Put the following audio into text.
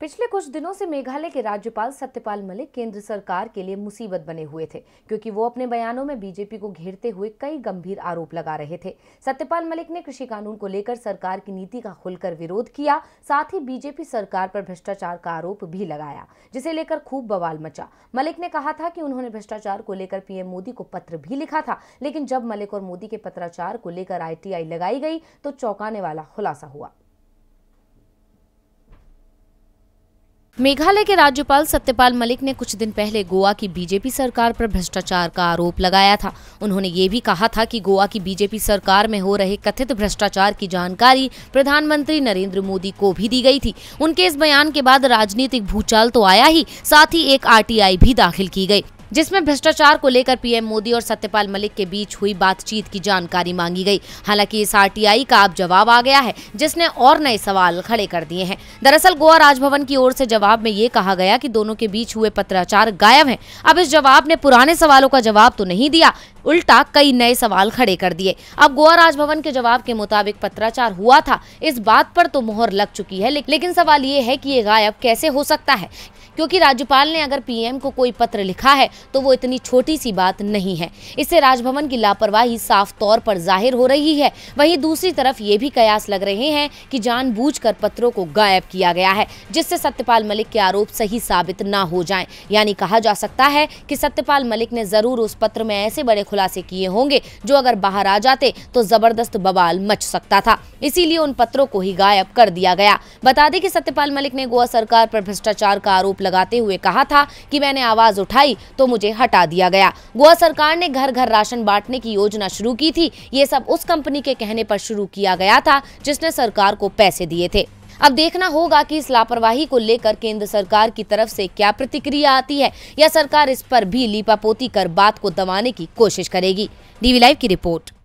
पिछले कुछ दिनों से मेघालय के राज्यपाल सत्यपाल मलिक केंद्र सरकार के लिए मुसीबत बने हुए थे क्योंकि वो अपने बयानों में बीजेपी को घेरते हुए कई गंभीर आरोप लगा रहे थे सत्यपाल मलिक ने कृषि कानून को लेकर सरकार की नीति का खुलकर विरोध किया साथ ही बीजेपी सरकार पर भ्रष्टाचार का आरोप भी लगाया जिसे लेकर खूब बवाल मचा मलिक ने कहा था की उन्होंने भ्रष्टाचार को लेकर पीएम मोदी को पत्र भी लिखा था लेकिन जब मलिक और मोदी के पत्राचार को लेकर आई लगाई गई तो चौंकाने वाला खुलासा हुआ मेघालय के राज्यपाल सत्यपाल मलिक ने कुछ दिन पहले गोवा की बीजेपी सरकार पर भ्रष्टाचार का आरोप लगाया था उन्होंने ये भी कहा था कि गोवा की बीजेपी सरकार में हो रहे कथित भ्रष्टाचार की जानकारी प्रधानमंत्री नरेंद्र मोदी को भी दी गई थी उनके इस बयान के बाद राजनीतिक भूचाल तो आया ही साथ ही एक आरटीआई भी दाखिल की गई जिसमें भ्रष्टाचार को लेकर पीएम मोदी और सत्यपाल मलिक के बीच हुई बातचीत की जानकारी मांगी गई हालांकि इस आरटीआई का अब जवाब आ गया है जिसने और नए सवाल खड़े कर दिए हैं दरअसल गोवा राजभवन की ओर से जवाब में ये कहा गया कि दोनों के बीच हुए पत्राचार गायब हैं अब इस जवाब ने पुराने सवालों का जवाब तो नहीं दिया उल्टा कई नए सवाल खड़े कर दिए अब गोवा राजभवन के जवाब के मुताबिक पत्राचार हुआ था इस बात पर तो मोहर लग चुकी है लेकिन सवाल ये है कि ये गायब कैसे हो सकता है क्योंकि राज्यपाल ने अगर पीएम को कोई पत्र लिखा है तो वो इतनी छोटी सी बात नहीं है इससे राजभवन की लापरवाही साफ तौर पर जाहिर हो रही है वहीं दूसरी तरफ ये भी कयास लग रहे हैं कि जानबूझकर पत्रों को गायब किया गया है जिससे सत्यपाल मलिक के आरोप सही साबित ना हो जाए यानी कहा जा सकता है कि सत्यपाल मलिक ने जरूर उस पत्र में ऐसे बड़े खुलासे किए होंगे जो अगर बाहर आ जाते तो जबरदस्त बवाल मच सकता था इसीलिए उन पत्रों को ही गायब कर दिया गया बता दें कि सत्यपाल मलिक ने गोवा सरकार पर भ्रष्टाचार का आरोप लगाते हुए कहा था कि मैंने आवाज उठाई तो मुझे हटा दिया गया गोवा सरकार ने घर घर राशन बांटने की योजना शुरू की थी ये सब उस कंपनी के कहने पर शुरू किया गया था जिसने सरकार को पैसे दिए थे अब देखना होगा कि इस लापरवाही को लेकर केंद्र सरकार की तरफ से क्या प्रतिक्रिया आती है या सरकार इस पर भी लीपापोती कर बात को दबाने की कोशिश करेगी डीवी लाइव की रिपोर्ट